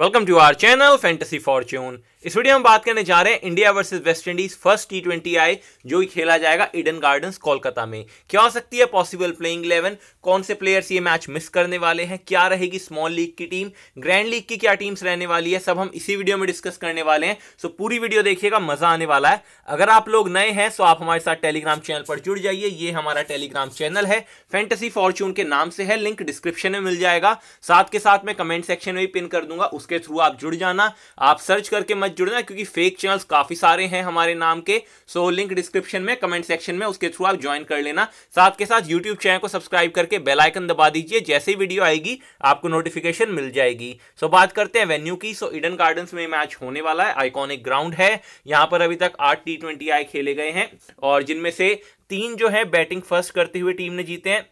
welcome to our channel fantasy fortune इस video में बात करने जा रहे हैं India versus West Indies first T twenty I जो खेला जाएगा इडन गार्डन कोलकाता में क्या हो सकती है पॉसिबल प्लेइंग इलेवन कौन से प्लेयर्स ये मैच मिस करने वाले हैं क्या रहेगी स्मॉल लीग की टीम ग्रैंड लीग की क्या टीम्स रहने वाली है सब हम इसी वीडियो में डिस्कस करने वाले हैं सो पूरी वीडियो देखिएगा मजा आने वाला है अगर आप लोग नए हैं सो आप हमारे साथ टेलीग्राम चैनल पर जुड़ जाइए ये हमारा टेलीग्राम चैनल है फैंटेसी फॉर्च्यून के नाम से है लिंक डिस्क्रिप्शन में मिल जाएगा साथ के साथ मैं कमेंट सेक्शन में भी पिन कर दूंगा उस उसके थ्रू आप जुड़ जाना आप सर्च करके मत जुड़ना क्योंकि फेक चैनल्स काफ़ी सारे हैं हमारे नाम के सो लिंक डिस्क्रिप्शन में कमेंट सेक्शन में उसके थ्रू आप ज्वाइन कर लेना साथ के साथ यूट्यूब चैनल को सब्सक्राइब करके बेलाइकन दबा दीजिए जैसे ही वीडियो आएगी आपको नोटिफिकेशन मिल जाएगी सो बात करते हैं वेन्यू की सो इडन गार्डन में मैच होने वाला है आइकॉनिक ग्राउंड है यहाँ पर अभी तक आठ टी ट्वेंटी आई खेले गए हैं और जिनमें से तीन जो है बैटिंग फर्स्ट करते हुए टीम ने जीते हैं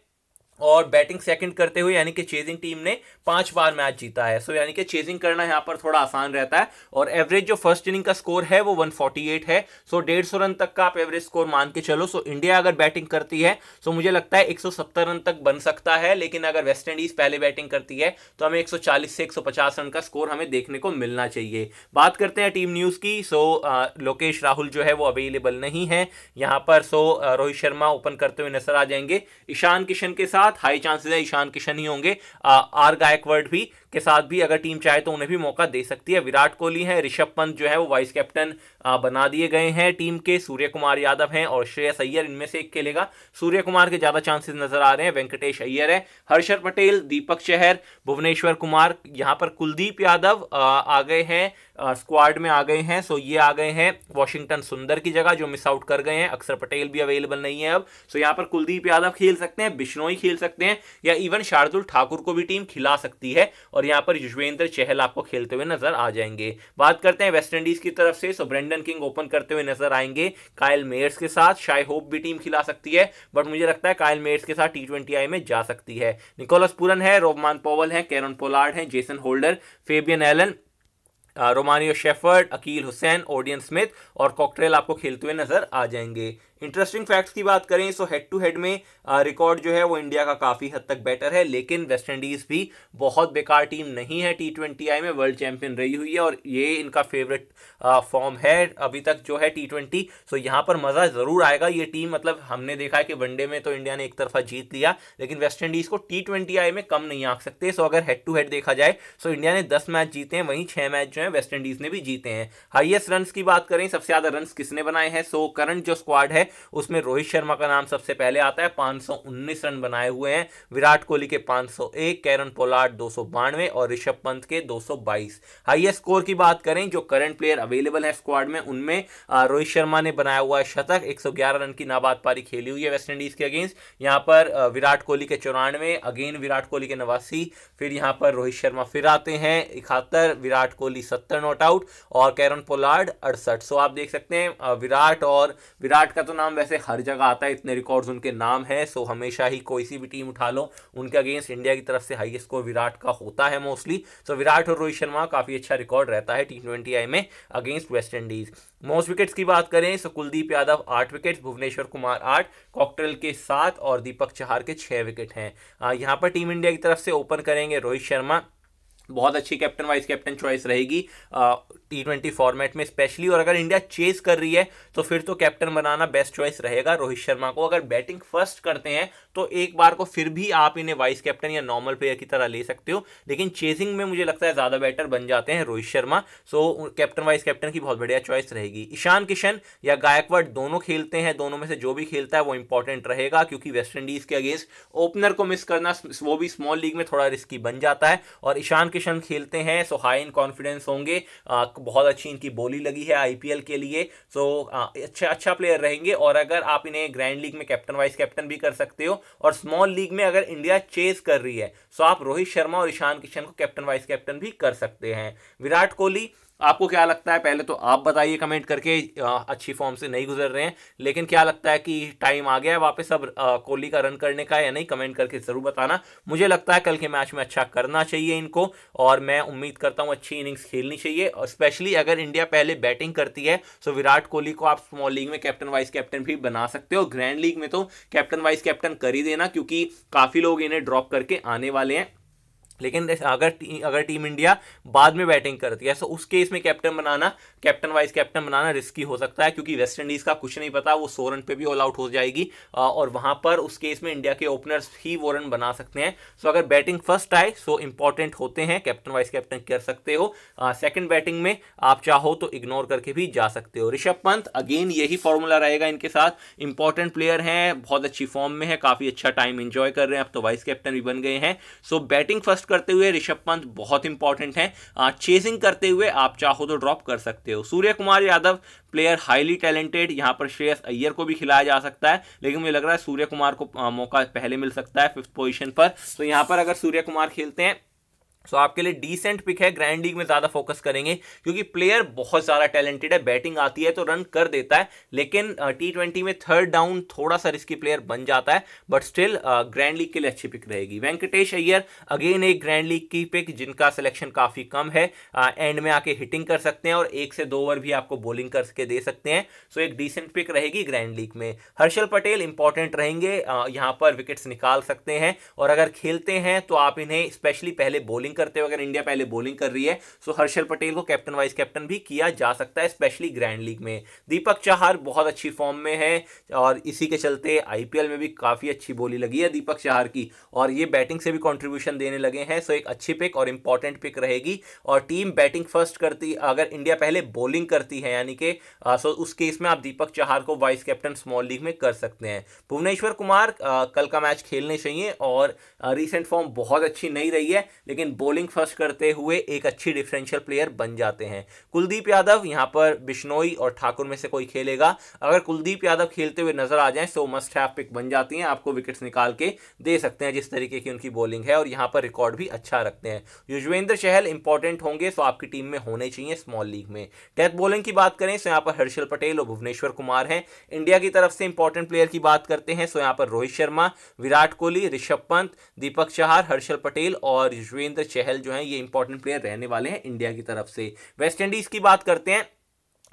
और बैटिंग सेकंड करते हुए यानी कि चेजिंग टीम ने पांच बार मैच जीता है सो so, यानी कि चेजिंग करना यहाँ पर थोड़ा आसान रहता है और एवरेज जो फर्स्ट इनिंग का स्कोर है वो 148 है सो डेढ़ सौ रन तक का आप एवरेज स्कोर मान के चलो सो so, इंडिया अगर बैटिंग करती है सो so मुझे लगता है 170 रन तक बन सकता है लेकिन अगर वेस्ट इंडीज पहले बैटिंग करती है तो हमें एक से एक रन का स्कोर हमें देखने को मिलना चाहिए बात करते हैं टीम न्यूज़ की सो लोकेश राहुल जो है वो अवेलेबल नहीं है यहाँ पर सो रोहित शर्मा ओपन करते हुए नजर आ जाएंगे ईशान किशन के साथ हाई चांसेस है ईशान किशन ही होंगे आर गाय बैकवर्ड भी के साथ भी अगर टीम चाहे तो उन्हें भी मौका दे सकती है विराट कोहली हैं ऋषभ पंत जो है वो वाइस कैप्टन बना दिए गए हैं टीम के सूर्य कुमार यादव हैं और श्रेयस अय्यर इनमें से एक खेलेगा सूर्य कुमार के ज़्यादा चांसेस नजर आ रहे हैं वेंकटेश अय्यर है हर्षर पटेल दीपक चहर भुवनेश्वर कुमार यहाँ पर कुलदीप यादव आ गए हैं स्क्वाड में आ गए हैं सो ये आ गए हैं वॉशिंगटन सुंदर की जगह जो मिस आउट कर गए हैं अक्सर पटेल भी अवेलेबल नहीं है अब सो यहाँ पर कुलदीप यादव खेल सकते हैं बिश्नोई खेल सकते हैं या इवन शार्दुल ठाकुर को भी टीम खिला सकती है और यहाँ पर युजवेंद्र चहल आपको खेलते हुए नजर आ जाएंगे बात करते हैं वेस्ट इंडीज की तरफ से सो तो ब्रेंडन किंग ओपन करते हुए नजर आएंगे कायल मेयर्स के साथ शाई होप भी टीम खिला सकती है बट मुझे लगता है कायल मेयर्स के साथ टी ट्वेंटी आई में जा सकती है निकोलस पुरन है रोमान पोवल है कैरन पोलार्ड है Jason Holder Fabian Allen Romario Shepherd Akeal Hosein Odean Smith और कॉकटेल आपको खेलते हुए नजर आ जाएंगे इंटरेस्टिंग फैक्ट्स की बात करें सो हेड टू हेड में रिकॉर्ड जो है वो इंडिया का काफ़ी हद तक बेटर है लेकिन वेस्ट इंडीज़ भी बहुत बेकार टीम नहीं है टी ट्वेंटी आई में वर्ल्ड चैंपियन रही हुई है और ये इनका फेवरेट फॉर्म है अभी तक जो है टी ट्वेंटी सो यहाँ पर मज़ा ज़रूर आएगा ये टीम मतलब हमने देखा है कि वनडे में तो इंडिया ने एक तरफा जीत लिया लेकिन वेस्ट इंडीज़ को टी ट्वेंटी आई में कम नहीं आ सकते सो अगर हेड टू हेड देखा जाए सो इंडिया ने दस मैच जीते हैं वहीं छः मैच जो है वेस्ट इंडीज़ ने भी जीते हैं हाइएस्ट रन की बात करें सबसे ज़्यादा रन किसने बनाए हैं सो करंट जो स्क्वाड है उसमें रोहित शर्मा का नाम सबसे पहले आता है 519 रन बनाए हुए हैं विराट कोहली के 501 कैरन पोलार्ड दो और ऋषभ पंत के 222 हाईएस्ट स्कोर की बात करें जो करंट प्लेयर अवेलेबल है स्क्वाड में उनमें रोहित शर्मा ने बनाया हुआ है शतक 111 रन की नाबाद पारी खेली हुई है वेस्ट इंडीज के अगेंस्ट यहाँ पर विराट कोहली के चौरानवे अगेन विराट कोहली के नवासी फिर यहाँ पर रोहित शर्मा फिर आते हैं इकहत्तर विराट कोहली सत्तर नॉट आउट और कैरन पोलार्ड अड़सठ सो आप देख सकते हैं विराट और विराट का तो नाम वैसे हर जगह आता है इतने रिकॉर्ड्स उनके नाम है सो हमेशा ही कोई सी भी टीम उठा लो उनके अगेंस्ट इंडिया की तरफ से हाईएस्ट स्कोर विराट का होता है मोस्टली सो विराट और रोहित शर्मा काफ़ी अच्छा रिकॉर्ड रहता है टी ट्वेंटी आई में against West Indies most wickets की बात करें सो कुलदीप यादव आठ विकेट्स भुवनेश्वर कुमार आठ कॉकटेल के सात और दीपक चहार के छः विकेट हैं यहाँ पर टीम इंडिया की तरफ से ओपन करेंगे रोहित शर्मा बहुत अच्छी कैप्टन वाइस कैप्टन चॉइस रहेगी टी ट्वेंटी फॉर्मेट में स्पेशली और अगर इंडिया चेस कर रही है तो फिर तो कैप्टन बनाना बेस्ट चॉइस रहेगा रोहित शर्मा को अगर बैटिंग फर्स्ट करते हैं तो एक बार को फिर भी आप इन्हें वाइस कैप्टन या नॉर्मल प्लेयर की तरह ले सकते हो लेकिन चेजिंग में मुझे लगता है ज़्यादा बैटर बन जाते हैं Rohit Sharma so captain vice captain की बहुत बढ़िया चॉइस रहेगी ईशान किशन या गायकवाड़ दोनों खेलते हैं दोनों में से जो भी खेलता है वो इंपॉर्टेंट रहेगा क्योंकि वेस्ट इंडीज़ के अगेंस्ट ओपनर को मिस करना वो भी स्मॉल लीग में थोड़ा रिस्की बन जाता है और ईशान क्रिकेशन खेलते हैं सो हाई इन कॉन्फिडेंस होंगे बहुत अच्छी इनकी बोली लगी है आईपीएल के लिए सो अच्छा अच्छा प्लेयर रहेंगे और अगर आप इन्हें ग्रैंड लीग में कैप्टन वाइस कैप्टन भी कर सकते हो और स्मॉल लीग में अगर इंडिया चेज कर रही है सो आप रोहित शर्मा और ईशान किशन को कैप्टन वाइस कैप्टन भी कर सकते हैं विराट कोहली आपको क्या लगता है पहले तो आप बताइए कमेंट करके अच्छी फॉर्म से नहीं गुजर रहे हैं लेकिन क्या लगता है कि टाइम आ गया है वापस अब कोहली का रन करने का या नहीं कमेंट करके ज़रूर बताना मुझे लगता है कल के मैच में अच्छा करना चाहिए इनको और मैं उम्मीद करता हूँ अच्छी इनिंग्स खेलनी चाहिए और स्पेशली अगर इंडिया पहले बैटिंग करती है तो विराट कोहली को आप स्मॉल लीग में कैप्टन वाइस कैप्टन भी बना सकते हो ग्रैंड लीग में तो कैप्टन वाइस कैप्टन कर ही देना क्योंकि काफ़ी लोग इन्हें ड्रॉप करके आने वाले हैं लेकिन अगर टी, अगर टीम इंडिया बाद में बैटिंग करती है तो उस केस में कैप्टन बनाना कैप्टन वाइस कैप्टन बनाना रिस्की हो सकता है क्योंकि वेस्ट इंडीज़ का कुछ नहीं पता वो सौ रन पे भी ऑल आउट हो जाएगी और वहां पर उस केस में इंडिया के ओपनर्स ही वो रन बना सकते हैं सो अगर बैटिंग फर्स्ट आए सो इंपॉर्टेंट होते हैं कैप्टन वाइस कैप्टन कर सकते हो सेकेंड बैटिंग में आप चाहो तो इग्नोर करके भी जा सकते हो ऋषभ पंत अगेन यही फॉर्मूला रहेगा इनके साथ इंपॉर्टेंट प्लेयर हैं बहुत अच्छी फॉर्म में है काफ़ी अच्छा टाइम इंजॉय कर रहे हैं अब तो वाइस कैप्टन भी बन गए हैं सो बैटिंग फर्स्ट करते हुए ऋषभ पंत बहुत इंपॉर्टेंट हैं चेजिंग करते हुए आप चाहो तो ड्रॉप कर सकते हो Surya Kumar Yadav player highly talented यहाँ पर श्रेयस अय्यर को भी खिलाया जा सकता है लेकिन मुझे लग रहा है सूर्य कुमार को मौका पहले मिल सकता है फिफ्थ पोजिशन पर तो यहाँ पर अगर सूर्य कुमार खेलते हैं सो so, आपके लिए डिसेंट पिक है ग्रैंड लीग में ज़्यादा फोकस करेंगे क्योंकि प्लेयर बहुत ज़्यादा टैलेंटेड है बैटिंग आती है तो रन कर देता है लेकिन टी ट्वेंटी में थर्ड डाउन थोड़ा सा रिस्की प्लेयर बन जाता है बट स्टिल ग्रैंड लीग के लिए अच्छी पिक रहेगी वेंकटेश अय्यर अगेन एक ग्रैंड लीग की पिक जिनका सिलेक्शन काफ़ी कम है एंड में आके हिटिंग कर सकते हैं और एक से दो ओवर भी आपको बॉलिंग करके दे सकते हैं सो so, एक डिसेंट पिक रहेगी ग्रैंड लीग में हर्षल पटेल इंपॉर्टेंट रहेंगे यहाँ पर विकेट्स निकाल सकते हैं और अगर खेलते हैं तो आप इन्हें स्पेशली पहले बॉलिंग करते हुए अगर इंडिया पहले बॉलिंग कर रही है सो हर्षल पटेल को कैप्टन वाइस कैप्टन भी किया जा सकता है स्पेशली ग्रैंड लीग में दीपक चाहर बहुत अच्छी फॉर्म में है और इसी के चलते आई में भी काफ़ी अच्छी बोली लगी है दीपक चाहर की और ये बैटिंग से भी कॉन्ट्रीब्यूशन देने लगे हैं सो एक अच्छी पिक और इंपॉर्टेंट पिक रहेगी और टीम बैटिंग फर्स्ट करती अगर इंडिया पहले बॉलिंग करती है यानी कि सो उस केस में आप दीपक चाहर को वाइस कैप्टन स्मॉल लीग में कर सकते हैं भुवनेश्वर कुमार आ, कल का मैच खेलने चाहिए और रिसेंट फॉर्म बहुत अच्छी नहीं रही है लेकिन बो बॉलिंग फर्स्ट करते हुए एक अच्छी डिफरेंशियल प्लेयर बन जाते हैं कुलदीप यादव यहाँ पर बिश्नोई और ठाकुर में से कोई खेलेगा अगर कुलदीप यादव खेलते हुए नजर आ जाए तो मस्ट हैव पिक बन जाती हैं आपको विकेट्स निकाल के दे सकते हैं जिस तरीके की उनकी बॉलिंग है और यहाँ पर रिकॉर्ड भी अच्छा रखते हैं युजवेंद्र चहल इंपॉर्टेंट होंगे तो आपकी टीम में होने चाहिए स्मॉल लीग में डेथ बॉलिंग की बात करें तो यहाँ पर हर्षल पटेल और भुवनेश्वर कुमार हैं इंडिया की तरफ से इंपॉर्टेंट प्लेयर की बात करते हैं तो यहाँ पर रोहित शर्मा विराट कोहली ऋषभ पंत दीपक चहार हर्षल पटेल और युजवेंद्र चहल जो है ये इंपॉर्टेंट प्लेयर रहने वाले हैं इंडिया की तरफ से वेस्ट इंडीज़ की बात करते हैं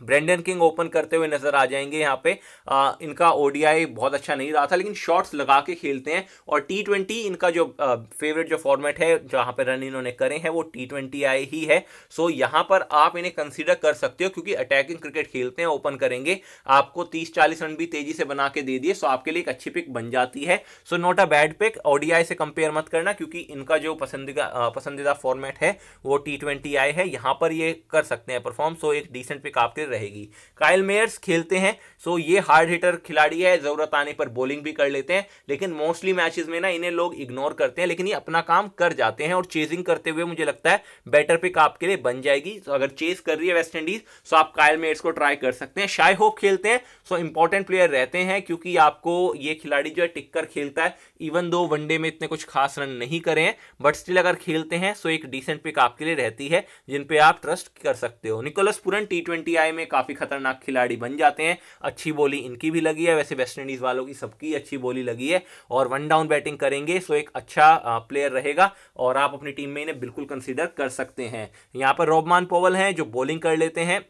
ब्रेंडन किंग ओपन करते हुए नजर आ जाएंगे यहाँ पे आ, इनका ओडीआई बहुत अच्छा नहीं रहा था लेकिन शॉट्स लगा के खेलते हैं और टी ट्वेंटी इनका जो आ, फेवरेट जो फॉर्मेट है जहाँ पे रन इन्होंने करे हैं वो टी ट्वेंटी आई ही है सो यहाँ पर आप इन्हें कंसिडर कर सकते हो क्योंकि अटैकिंग क्रिकेट खेलते हैं ओपन करेंगे आपको तीस चालीस रन भी तेजी से बना के दे दिए सो आपके लिए एक अच्छी पिक बन जाती है so not a bad pick ODI से कंपेयर मत करना क्योंकि इनका जो पसंदीदा पसंदीदा फॉर्मेट है वो टी ट्वेंटी आई है यहाँ पर ये कर सकते हैं परफॉर्म सो एक डिसेंट पिक आपके लिए रहेगी काइल मेयर्स खेलते हैं सो ये हार्ड हिटर खिलाड़ी है जरूरत आने पर बॉलिंग भी कर लेते हैं लेकिन मोस्टली मैचेस में ना इन्हें लोग इग्नोर करते हैं लेकिन ये अपना काम कर जाते हैं और चेजिंग करते हुए मुझे लगता है बेटर पिक आपके लिए बन जाएगी सो अगर चेज कर रही है वेस्ट इंडीज सो आप कायल मेयर्स को ट्राई कर सकते हैं शाई होप खेलते हैं सो इंपॉर्टेंट प्लेयर रहते हैं क्योंकि आपको ये खिलाड़ी जो है टिक्कर खेलता है इवन दो वनडे में इतने कुछ खास रन नहीं करें बट स्टिल अगर खेलते हैं सो एक डिसेंट पिक आपके लिए रहती है जिन पे आप ट्रस्ट कर सकते हो Nicholas Pooran T twenty I में काफ़ी खतरनाक खिलाड़ी बन जाते हैं अच्छी बोली इनकी भी लगी है वैसे वेस्ट इंडीज़ वालों की सबकी अच्छी बोली लगी है और वन डाउन बैटिंग करेंगे सो एक अच्छा प्लेयर रहेगा और आप अपनी टीम में इन्हें बिल्कुल कंसिडर कर सकते हैं यहाँ पर रोबमान पोवल हैं जो बॉलिंग कर लेते हैं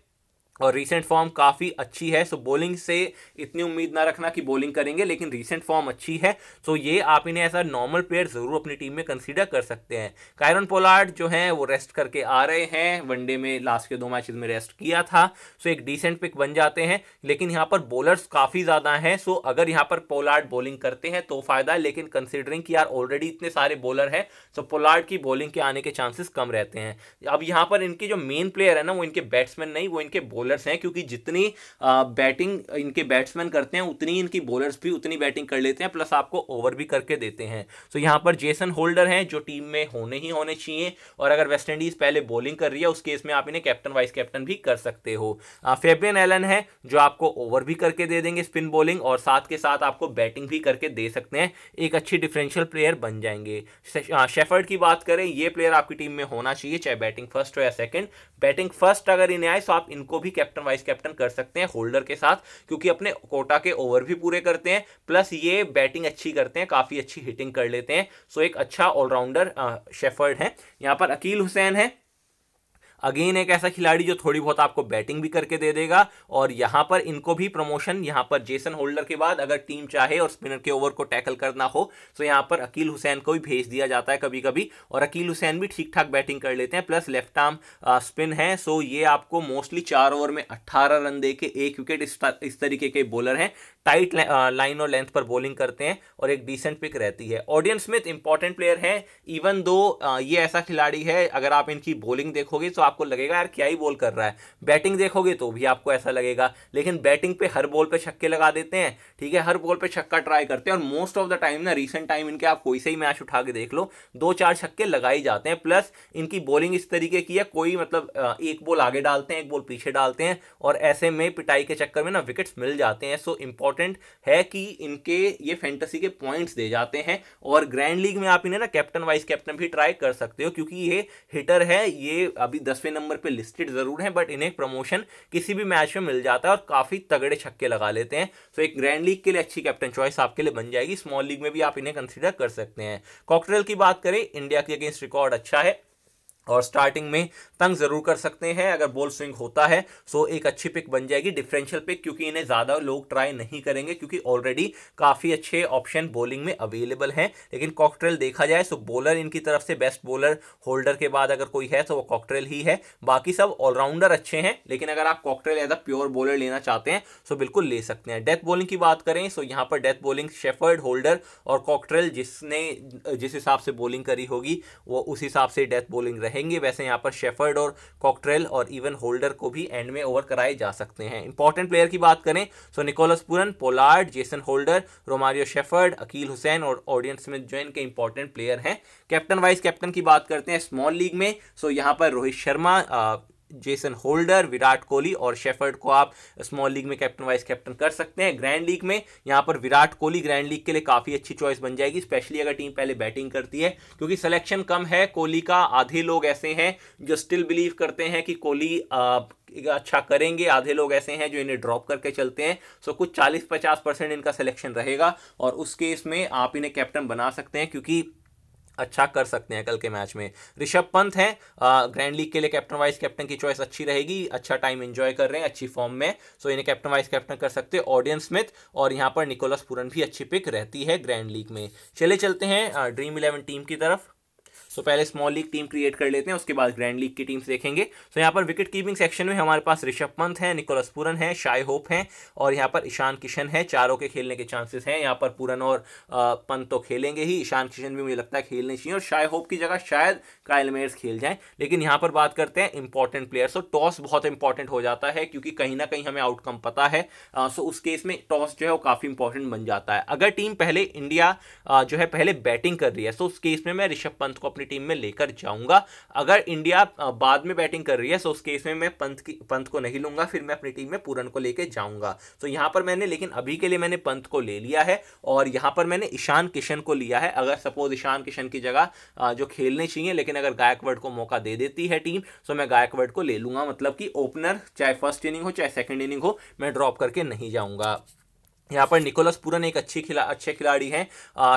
और रीसेंट फॉर्म काफ़ी अच्छी है सो बॉलिंग से इतनी उम्मीद ना रखना कि बॉलिंग करेंगे लेकिन रीसेंट फॉर्म अच्छी है सो ये आप इन्हें ऐसा नॉर्मल प्लेयर ज़रूर अपनी टीम में कंसीडर कर सकते हैं कायरन पोलार्ड जो हैं वो रेस्ट करके आ रहे हैं वनडे में लास्ट के दो मैच में रेस्ट किया था सो एक डिसेंट पिक बन जाते हैं लेकिन यहाँ पर बॉलर्स काफ़ी ज़्यादा हैं सो अगर यहाँ पर पोलार्ड बॉलिंग करते हैं तो फ़ायदा है लेकिन कंसिडरिंग कि यार ऑलरेडी इतने सारे बॉलर हैं सो पोलार्ड की बॉलिंग के आने के चांसेस कम रहते हैं अब यहाँ पर इनके जो मेन प्लेयर है ना वो इनके बैट्समैन नहीं वो इनके बॉलर बॉलर्स हैं क्योंकि जितनी बैटिंग इनके बैट्समैन करते हैं उतनी इनकी बॉलर्स भी उतनी बैटिंग कर लेते हैं प्लस आपको ओवर भी करके देते हैं सो यहाँ पर जेसन होल्डर हैं जो टीम में होने ही होने चाहिए और अगर वेस्ट इंडीज़ पहले बॉलिंग कर रही है उस केस में आप इन्हें कैप्टन वाइस कैप्टन भी कर सकते हो फेबियन एलन है जो आपको ओवर भी करके दे देंगे स्पिन बॉलिंग और साथ के साथ आपको बैटिंग भी करके दे सकते हैं एक अच्छी डिफरेंशियल प्लेयर बन जाएंगे शेफर्ड की बात करें ये प्लेयर आपकी टीम में होना चाहिए चाहे बैटिंग फर्स्ट हो या सेकंड बैटिंग फर्स्ट अगर इन्हें आए तो आप इनको भी कैप्टन वाइस कैप्टन कर सकते हैं होल्डर के साथ क्योंकि अपने कोटा के ओवर भी पूरे करते हैं प्लस ये बैटिंग अच्छी करते हैं काफ़ी अच्छी हिटिंग कर लेते हैं सो एक अच्छा ऑलराउंडर शेफर्ड है यहाँ पर अकील हुसैन है अगेन एक ऐसा खिलाड़ी जो थोड़ी बहुत आपको बैटिंग भी करके दे देगा और यहां पर इनको भी प्रमोशन यहां पर जेसन होल्डर के बाद अगर टीम चाहे और स्पिनर के ओवर को टैकल करना हो तो यहां पर अकील हुसैन को भी भेज दिया जाता है कभी कभी और अकील हुसैन भी ठीक ठाक बैटिंग कर लेते हैं प्लस लेफ्ट आर्म स्पिन है सो ये आपको मोस्टली चार ओवर में अट्ठारह रन दे के एक विकेट इस, इस तरीके के बॉलर हैं टाइट लाइन uh, और लेंथ पर बॉलिंग करते हैं और एक डिसेंट पिक रहती है ऑडियन स्मिथ इंपॉर्टेंट प्लेयर है इवन दो ये ऐसा खिलाड़ी है अगर आप इनकी बॉलिंग देखोगे तो आपको लगेगा यार क्या ही बॉल कर रहा है बैटिंग देखोगे तो भी आपको ऐसा लगेगा लेकिन बैटिंग पे हर बॉल पे छक्के लगा देते हैं ठीक है हर बॉल पे छक्का ट्राई करते हैं और मोस्ट ऑफ द टाइम ना रिसेंट टाइम इनके आप कोई से ही मैच उठा के देख लो दो चार छक्के लगाए जाते हैं प्लस इनकी बॉलिंग इस तरीके की है कोई मतलब uh, एक बॉल आगे डालते हैं एक बॉल पीछे डालते हैं और ऐसे में पिटाई के चक्कर में ना विकेट्स मिल जाते हैं सो इंपॉर्टेंट इंपॉर्टेंट है कि इनके ये फैंटेसी के पॉइंट्स दे जाते हैं और ग्रैंड लीग में आप इन्हें ना कैप्टन वाइस कैप्टन भी ट्राई कर सकते हो क्योंकि ये हिटर है ये अभी दसवें नंबर पर लिस्टेड ज़रूर है बट इन्हें प्रमोशन किसी भी मैच में मिल जाता है और काफ़ी तगड़े छक्के लगा लेते हैं तो एक ग्रैंड लीग के लिए अच्छी कैप्टन चॉइस आपके लिए बन जाएगी स्मॉल लीग में भी आप इन्हें कंसिडर कर सकते हैं कॉकटेल की बात करें इंडिया के अगेंस्ट रिकॉर्ड अच्छा है और स्टार्टिंग में तंग जरूर कर सकते हैं अगर बॉल स्विंग होता है सो एक अच्छी पिक बन जाएगी डिफरेंशियल पिक क्योंकि इन्हें ज़्यादा लोग ट्राई नहीं करेंगे क्योंकि ऑलरेडी काफ़ी अच्छे ऑप्शन बॉलिंग में अवेलेबल हैं लेकिन कॉकट्रेल देखा जाए सो बॉलर इनकी तरफ से बेस्ट बॉलर होल्डर के बाद अगर कोई है तो वो कॉकट्रेल ही है बाकी सब ऑलराउंडर अच्छे हैं लेकिन अगर आप Cottrell as a pure bowler लेना चाहते हैं सो बिल्कुल ले सकते हैं डेथ बॉलिंग की बात करें सो यहाँ पर डेथ बॉलिंग शेफर्ड होल्डर और कॉकट्रेल जिसने जिस हिसाब से बॉलिंग करी होगी वो उस हिसाब से डेथ बॉलिंग रहे रहेंगे वैसे यहाँ पर शेफर्ड और कॉकट्रेल और इवन होल्डर को भी एंड में ओवर कराए जा सकते हैं इंपॉर्टेंट प्लेयर की बात करें so Nicholas Pooran Pollard Jason Holder Romario Shepherd Akeal Hosein और ऑडियन स्मिथ जो इनके इंपॉर्टेंट प्लेयर हैं कैप्टन वाइस कैप्टन की बात करते हैं स्मॉल लीग में सो यहाँ पर रोहित शर्मा जेसन होल्डर विराट कोहली और शेफर्ड को आप स्मॉल लीग में कैप्टन वाइस कैप्टन कर सकते हैं ग्रैंड लीग में यहाँ पर विराट कोहली ग्रैंड लीग के लिए काफ़ी अच्छी चॉइस बन जाएगी स्पेशली अगर टीम पहले बैटिंग करती है क्योंकि सिलेक्शन कम है कोहली का आधे लोग ऐसे हैं जो स्टिल बिलीव करते हैं कि कोहली अच्छा करेंगे आधे लोग ऐसे हैं जो इन्हें ड्रॉप करके चलते हैं सो कुछ चालीस पचास परसेंट इनका सिलेक्शन रहेगा और उस केस में आप इन्हें कैप्टन बना सकते हैं क्योंकि अच्छा कर सकते हैं कल के मैच में ऋषभ पंत हैं ग्रैंड लीग के लिए कैप्टन वाइस कैप्टन की चॉइस अच्छी रहेगी अच्छा टाइम एंजॉय कर रहे हैं अच्छी फॉर्म में सो इन्हें कैप्टन वाइस कैप्टन कर सकते हैं ऑडियंस स्मिथ और यहाँ पर निकोलस पूरन भी अच्छी पिक रहती है ग्रैंड लीग में चले चलते हैं ड्रीम इलेवन टीम की तरफ सो so, पहले स्मॉल लीग टीम क्रिएट कर लेते हैं उसके बाद ग्रैंड लीग की टीम्स देखेंगे सो so, यहाँ पर विकेट कीपिंग सेक्शन में हमारे पास ऋषभ पंत है निकोलस पूरन है शाय होप है और यहाँ पर ईशान किशन है चारों के खेलने के चांसेस हैं यहाँ पर पूरन और पंत तो खेलेंगे ही ईशान किशन भी मुझे लगता है खेलने चाहिए और शाय होप की जगह शायद कायल मेयर्स खेल जाएँ लेकिन यहाँ पर बात करते हैं इंपॉर्टेंट प्लेयर सो टॉस बहुत इंपॉर्टेंट हो जाता है क्योंकि कहीं ना कहीं हमें आउटकम पता है सो उस केस में टॉस जो है वो काफ़ी इंपॉर्टेंट बन जाता है अगर टीम पहले इंडिया जो है पहले बैटिंग कर रही है सो उस केस में मैं ऋषभ पंत को अपनी अपनी टीम में लेकर जाऊंगा अगर इंडिया बाद में बैटिंग कर रही है सो उस केस में मैं पंत की पंत को नहीं लूंगा फिर मैं अपनी टीम में पूरन को लेकर जाऊंगा तो यहां पर मैंने लेकिन अभी के लिए मैंने पंत को ले लिया है और यहां पर मैंने ईशान किशन को लिया है अगर सपोज ईशान किशन की जगह जो खेलने चाहिए लेकिन अगर गायकवर्ड को मौका दे देती है टीम तो मैं गायकवर्ड को ले लूंगा मतलब कि ओपनर चाहे फर्स्ट इनिंग हो चाहे सेकेंड इनिंग हो मैं ड्रॉप करके नहीं जाऊँगा यहाँ पर निकोलस पूरन एक अच्छी खिला अच्छे खिलाड़ी हैं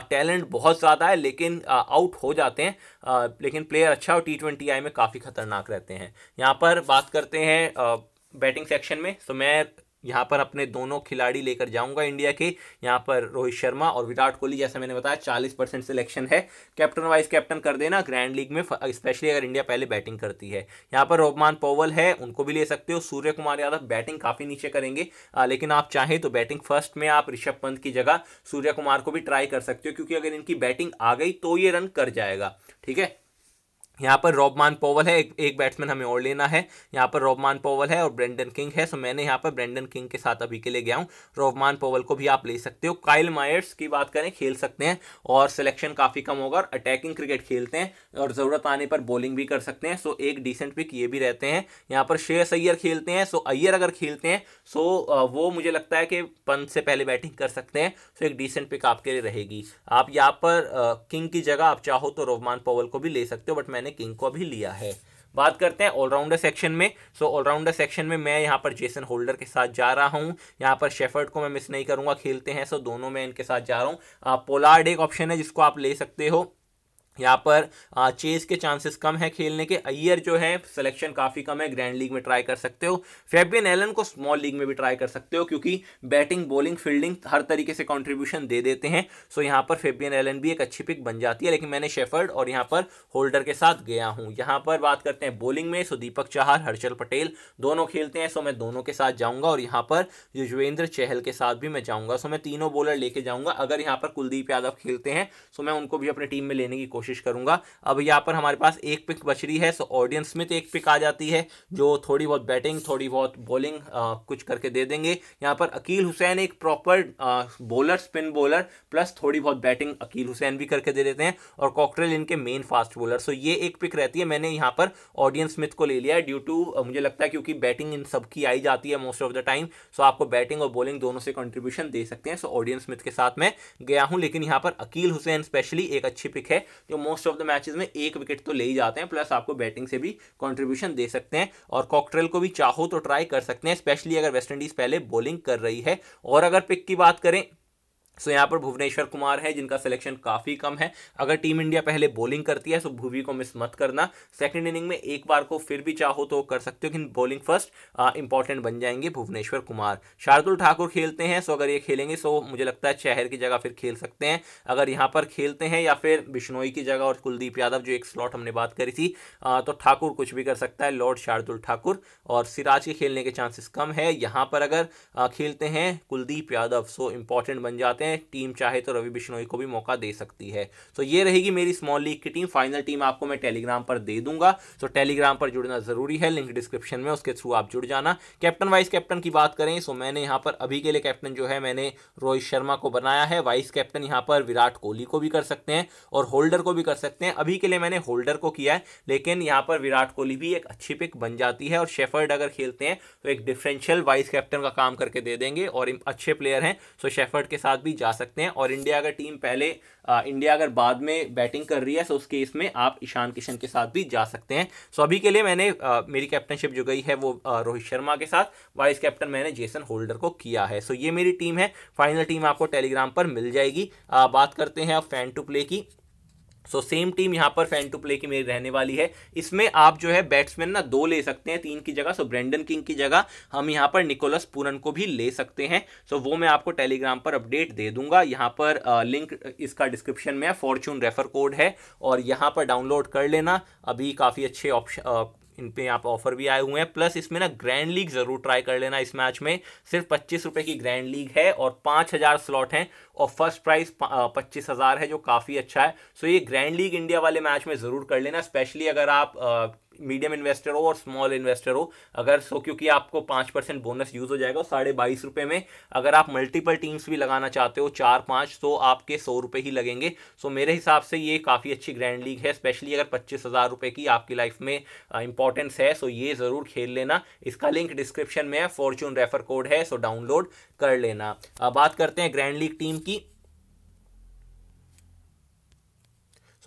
टैलेंट बहुत ज़्यादा है लेकिन आ, आउट हो जाते हैं आ, लेकिन प्लेयर अच्छा और टी ट्वेंटी आई में काफ़ी खतरनाक रहते हैं यहाँ पर बात करते हैं आ, बैटिंग सेक्शन में तो मैं यहाँ पर अपने दोनों खिलाड़ी लेकर जाऊंगा इंडिया के यहाँ पर रोहित शर्मा और विराट कोहली जैसा मैंने बताया चालीस परसेंट सिलेक्शन है कैप्टन वाइस कैप्टन कर देना ग्रैंड लीग में स्पेशली अगर इंडिया पहले बैटिंग करती है यहाँ पर रोहमान पोवल है उनको भी ले सकते हो सूर्य कुमार यादव बैटिंग काफ़ी नीचे करेंगे आ, लेकिन आप चाहें तो बैटिंग फर्स्ट में आप ऋषभ पंत की जगह सूर्य कुमार को भी ट्राई कर सकते हो क्योंकि अगर इनकी बैटिंग आ गई तो ये रन कर जाएगा ठीक है यहाँ पर रोबमान पोवल है एक, एक बैट्समैन हमें और लेना है यहाँ पर रोबमान पोवल है और ब्रेंडन किंग है सो मैंने यहाँ पर ब्रेंडन किंग के साथ अभी के लिए गया हूँ रोबमान पोवल को भी आप ले सकते हो काइल मायर्स की बात करें खेल सकते हैं और सिलेक्शन काफ़ी कम होगा और अटैकिंग क्रिकेट खेलते हैं और ज़रूरत आने पर बॉलिंग भी कर सकते हैं सो एक डिसेंट पिक ये भी रहते हैं यहाँ पर शेयस अय्यर खेलते हैं सो अय्यर अगर खेलते हैं सो वो मुझे लगता है कि पन से पहले बैटिंग कर सकते हैं सो एक डिसेंट पिक आपके लिए रहेगी आप यहाँ पर किंग की जगह आप चाहो तो रोबमान पोवल को भी ले सकते हो बट मैंने मैंने किंग को भी लिया है बात करते हैं ऑलराउंडर सेक्शन में सो ऑलराउंडर सेक्शन में मैं यहाँ पर जेसन होल्डर के साथ जा रहा हूँ यहाँ पर शेफर्ड को मैं मिस नहीं करूँगा खेलते हैं सो दोनों में इनके साथ जा रहा हूँ पोलार्ड एक ऑप्शन है जिसको आप ले सकते हो यहाँ पर चेज के चांसेस कम है खेलने के अयर जो है सिलेक्शन काफ़ी कम है ग्रैंड लीग में ट्राई कर सकते हो फेबियन एलन को स्मॉल लीग में भी ट्राई कर सकते हो क्योंकि बैटिंग बॉलिंग फील्डिंग हर तरीके से कंट्रीब्यूशन दे देते हैं सो यहाँ पर फेबियन एलन भी एक अच्छी पिक बन जाती है लेकिन मैंने शेफर्ड और यहाँ पर होल्डर के साथ गया हूँ यहाँ पर बात करते हैं बॉलिंग में सो दीपक चाहर हर्षल पटेल दोनों खेलते हैं सो मैं दोनों के साथ जाऊँगा और यहाँ पर युजवेंद्र चहल के साथ भी मैं जाऊँगा सो मैं तीनों बॉलर लेके जाऊँगा अगर यहाँ पर कुलदीप यादव खेलते हैं सो मैं उनको भी अपनी टीम में लेने की कोशिश कोशिश करूंगा अब यहाँ पर हमारे पास एक पिक बच रही है सो ऑडियंस में तो एक पिक आ जाती है जो थोड़ी बहुत बैटिंग थोड़ी बहुत बॉलिंग कुछ करके दे देंगे यहाँ पर अकील हुसैन एक proper bowler spin bowler plus थोड़ी बहुत बैटिंग अकील हुसैन भी करके दे देते हैं और कॉकटेल इनके मेन फास्ट बॉलर सो ये एक पिक रहती है मैंने यहाँ पर ऑडियंस स्मिथ को ले लिया है ड्यू टू मुझे लगता है क्योंकि बैटिंग इन सब की आई जाती है most of the time so आपको बैटिंग और बॉलिंग दोनों से कंट्रीब्यूशन दे सकते हैं सो ऑडियंस स्मिथ के साथ मैं गया हूँ लेकिन यहाँ पर अकील हुसैन स्पेशली एक अच्छी पिक है जो जो मोस्ट ऑफ द मैचेस में एक विकेट तो ले ही जाते हैं प्लस आपको बैटिंग से भी कॉन्ट्रीब्यूशन दे सकते हैं और कॉकट्रेल को भी चाहो तो ट्राई कर सकते हैं स्पेशली अगर वेस्टइंडीज़ पहले बॉलिंग कर रही है और अगर पिक की बात करें सो so, यहाँ पर भुवनेश्वर कुमार है जिनका सिलेक्शन काफ़ी कम है अगर टीम इंडिया पहले बॉलिंग करती है तो भूवी को मिस मत करना सेकंड इनिंग में एक बार को फिर भी चाहो तो कर सकते हो लेकिन बॉलिंग फर्स्ट इंपॉर्टेंट बन जाएंगे भुवनेश्वर कुमार शार्दुल ठाकुर खेलते हैं सो अगर ये खेलेंगे सो मुझे लगता है शहर की जगह फिर खेल सकते हैं अगर यहाँ पर खेलते हैं या फिर बिश्नोई की जगह और कुलदीप यादव जो एक स्लॉट हमने बात करी थी आ, तो ठाकुर कुछ भी कर सकता है लॉर्ड शार्दुल ठाकुर और सिराज के खेलने के चांसेस कम है यहाँ पर अगर खेलते हैं कुलदीप यादव सो इंपॉर्टेंट बन जाते हैं हैं टीम चाहे तो रवि बिश्नोई को भी मौका दे सकती है सो तो ये रहेगी मेरी स्मॉल लीग की टीम फाइनल टीम आपको मैं टेलीग्राम पर दे दूंगा सो तो टेलीग्राम पर जुड़ना जरूरी है लिंक डिस्क्रिप्शन में उसके थ्रू आप जुड़ जाना कैप्टन वाइस कैप्टन की बात करें सो तो मैंने यहाँ पर अभी के लिए कैप्टन जो है मैंने रोहित शर्मा को बनाया है वाइस कैप्टन यहाँ पर विराट कोहली को भी कर सकते हैं और होल्डर को भी कर सकते हैं अभी के लिए मैंने होल्डर को किया है लेकिन यहाँ पर विराट कोहली भी एक अच्छी पिक बन जाती है और शेफर्ड अगर खेलते हैं तो एक डिफरेंशियल वाइस कैप्टन का काम करके दे देंगे और अच्छे प्लेयर हैं सो शेफर्ड के साथ भी जा सकते हैं और इंडिया अगर टीम पहले आ, इंडिया अगर बाद में बैटिंग कर रही है तो उस केस में आप ईशान किशन के साथ भी जा सकते हैं सो अभी के लिए मैंने आ, मेरी कैप्टनशिप जो गई है वो रोहित शर्मा के साथ वाइस कैप्टन मैंने जेसन होल्डर को किया है सो ये मेरी टीम है फाइनल टीम आपको टेलीग्राम पर मिल जाएगी आ, बात करते हैं अब फैन टू प्ले की सो सेम टीम यहाँ पर फैन टू प्ले की मेरी रहने वाली है इसमें आप जो है बैट्समैन ना दो ले सकते हैं तीन की जगह सो ब्रेंडन किंग की जगह हम यहाँ पर निकोलस पूरन को भी ले सकते हैं सो वो मैं आपको टेलीग्राम पर अपडेट दे दूंगा यहाँ पर लिंक इसका डिस्क्रिप्शन में है फॉर्चून रेफर कोड है और यहाँ पर डाउनलोड कर लेना अभी काफ़ी अच्छे ऑप्शन इन पे यहाँ पर ऑफर भी आए हुए हैं प्लस इसमें ना ग्रैंड लीग जरूर ट्राई कर लेना इस मैच में सिर्फ पच्चीस रुपए की ग्रैंड लीग है और पाँच हज़ार स्लॉट हैं और फर्स्ट प्राइस पच्चीस हज़ार है जो काफ़ी अच्छा है सो ये ग्रैंड लीग इंडिया वाले मैच में ज़रूर कर लेना स्पेशली अगर आप मीडियम इन्वेस्टर हो और स्मॉल इन्वेस्टर हो अगर सो क्योंकि आपको पाँच परसेंट बोनस यूज़ हो जाएगा साढ़े बाईस रुपये में अगर आप मल्टीपल टीम्स भी लगाना चाहते हो चार पाँच तो आपके सौ रुपये ही लगेंगे सो मेरे हिसाब से ये काफ़ी अच्छी ग्रैंड लीग है स्पेशली अगर पच्चीस हज़ार रुपये की आपकी लाइफ में इंपॉर्टेंस है सो ये ज़रूर खेल लेना इसका लिंक डिस्क्रिप्शन में है फॉर्चून रेफर कोड है सो डाउनलोड कर लेना अब बात करते हैं ग्रैंड लीग टीम की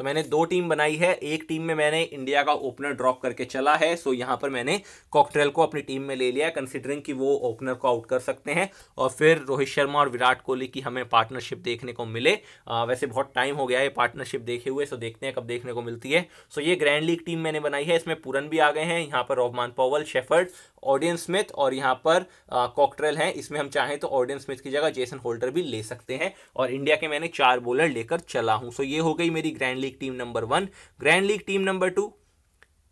तो मैंने दो टीम बनाई है एक टीम में मैंने इंडिया का ओपनर ड्रॉप करके चला है सो यहाँ पर मैंने कॉकट्रेल को अपनी टीम में ले लिया कंसिडरिंग कि वो ओपनर को आउट कर सकते हैं और फिर रोहित शर्मा और विराट कोहली की हमें पार्टनरशिप देखने को मिले आ, वैसे बहुत टाइम हो गया है पार्टनरशिप देखे हुए सो देखते हैं कब देखने को मिलती है सो ये ग्रैंड लीग टीम मैंने बनाई है इसमें पूरन भी आ गए हैं यहाँ पर Rovman Powell Shepherd Odean Smith और यहाँ पर कॉकट्रेल हैं इसमें हम चाहें तो ऑडियन स्मिथ की जगह जेसन होल्डर भी ले सकते हैं और इंडिया के मैंने चार बॉलर लेकर चला हूँ सो ये हो गई मेरी grand league team number 1, Grand League team number 2,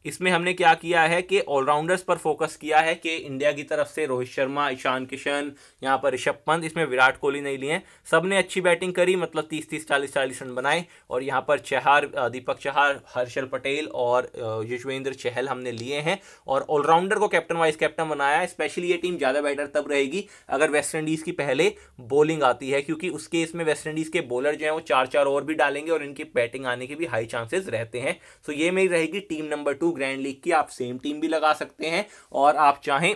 इसमें हमने क्या किया है कि ऑलराउंडर्स पर फोकस किया है कि इंडिया की तरफ से रोहित शर्मा ईशान किशन यहाँ पर ऋषभ पंत इसमें विराट कोहली नहीं लिए सब ने अच्छी बैटिंग करी मतलब तीस तीस चालीस चालीस रन बनाए और यहाँ पर चहार दीपक चहार हर्षल पटेल और यशवेंद्र चहल हमने लिए हैं और ऑलराउंडर को कैप्टन वाइस कैप्टन बनाया स्पेशली ये टीम ज़्यादा बेटर तब रहेगी अगर वेस्ट इंडीज़ की पहले बॉलिंग आती है क्योंकि उसके इसमें वेस्ट इंडीज़ के बॉलर जो हैं वो चार चार ओवर भी डालेंगे और इनकी बैटिंग आने के भी हाई चांसेज रहते हैं सो ये मेरी रहेगी team number two two grand league की आप सेम टीम भी लगा सकते हैं और आप चाहें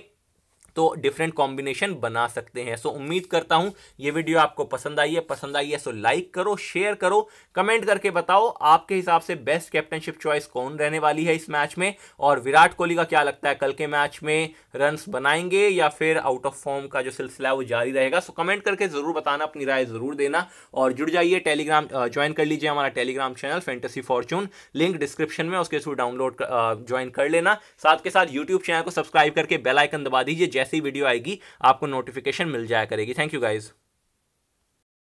तो डिफरेंट कॉम्बिनेशन बना सकते हैं सो so, उम्मीद करता हूं ये वीडियो आपको पसंद आई है पसंद आई है सो तो लाइक करो शेयर करो कमेंट करके बताओ आपके हिसाब से बेस्ट कैप्टनशिप चॉइस कौन रहने वाली है इस मैच में और विराट कोहली का क्या लगता है कल के मैच में रन्स बनाएंगे या फिर आउट ऑफ फॉर्म का जो सिलसिला है वो जारी रहेगा सो so, कमेंट करके ज़रूर बताना अपनी राय ज़रूर देना और जुड़ जाइए टेलीग्राम ज्वाइन कर लीजिए हमारा Telegram channel fantasy fortune link description में उसके थ्रू डाउनलोड ज्वाइन कर लेना साथ के साथ यूट्यूब चैनल को सब्सक्राइब करके बेलाइकन दबा दीजिए जैसी वीडियो आएगी आपको नोटिफिकेशन मिल जाया करेगी थैंक यू गाइज़